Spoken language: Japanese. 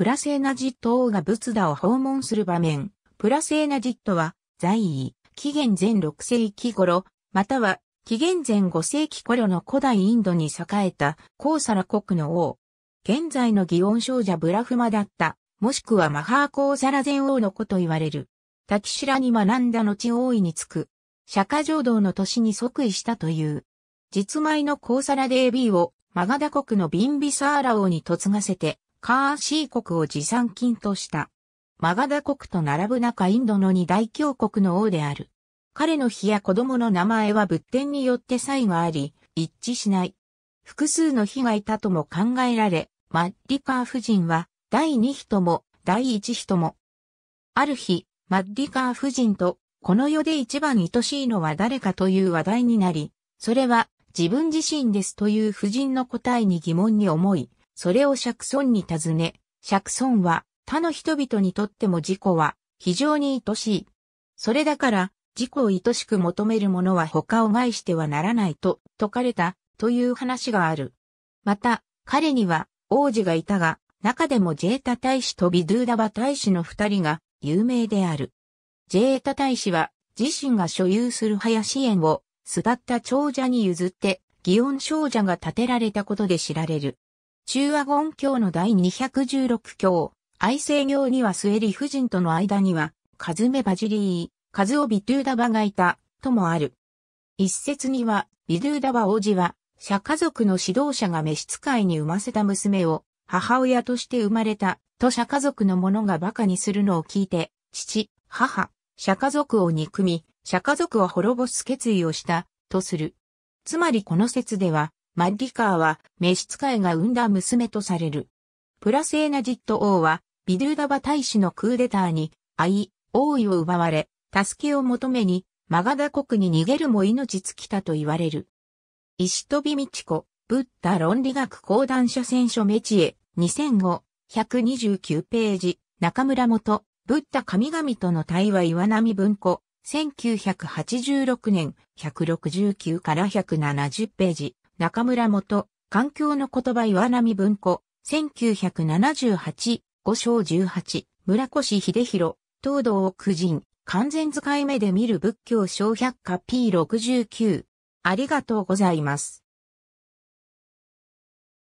プラセーナジット王が仏陀を訪問する場面。プラセーナジットは、在位、紀元前6世紀頃、または、紀元前5世紀頃の古代インドに栄えた、コーサラ国の王。現在の祇園少女ブラフマだった、もしくはマハーコーサラ前王の子と言われる。タキシラに学んだ後王位につく。釈迦浄土の年に即位したという。実米のコーサラデービーをマガダ国のビンビサーラ王に嫁がせて、カーシー国を持参金とした。マガダ国と並ぶ中インドの二大教国の王である。彼の日や子供の名前は仏典によって差異があり、一致しない。複数の日がいたとも考えられ、マッリカー夫人は、第二日とも、第一日とも。ある日、マッリカー夫人と、この世で一番愛しいのは誰かという話題になり、それは自分自身ですという夫人の答えに疑問に思い、それをシャクソンに尋ね、シャクソンは他の人々にとっても自己は非常に愛しい。それだから自己を愛しく求める者は他を害してはならないと説かれたという話がある。また彼には王子がいたが中でもジェータ大使とビドゥーダバ大使の二人が有名である。ジェータ大使は自身が所有する林園を巣立った長者に譲って、祇園少女が建てられたことで知られる。中和言教の第216教、愛政行には末理夫人との間には、カズメバジリー、カズオビドゥーダバがいた、ともある。一説には、ビドゥーダバ王子は、社家族の指導者が召使いに産ませた娘を、母親として生まれた、と社家族の者が馬鹿にするのを聞いて、父、母、社家族を憎み、社家族を滅ぼす決意をした、とする。つまりこの説では、マッリカーは召使いが産んだ娘とされる。プラセーナジット王はビドゥーダバ大使のクーデターに愛、王位を奪われ、助けを求めにマガダ国に逃げるも命尽きたと言われる。石飛美智子、ブッダ論理学講談社選書メチエ、2005、129ページ、中村元、ブッダ神々との対話岩波文庫、1986年、169から170ページ。中村元、環境の言葉岩波文庫、1978、5章18、村越秀弘、東道九人、完全使い目で見る仏教小百科 P69。ありがとうございます。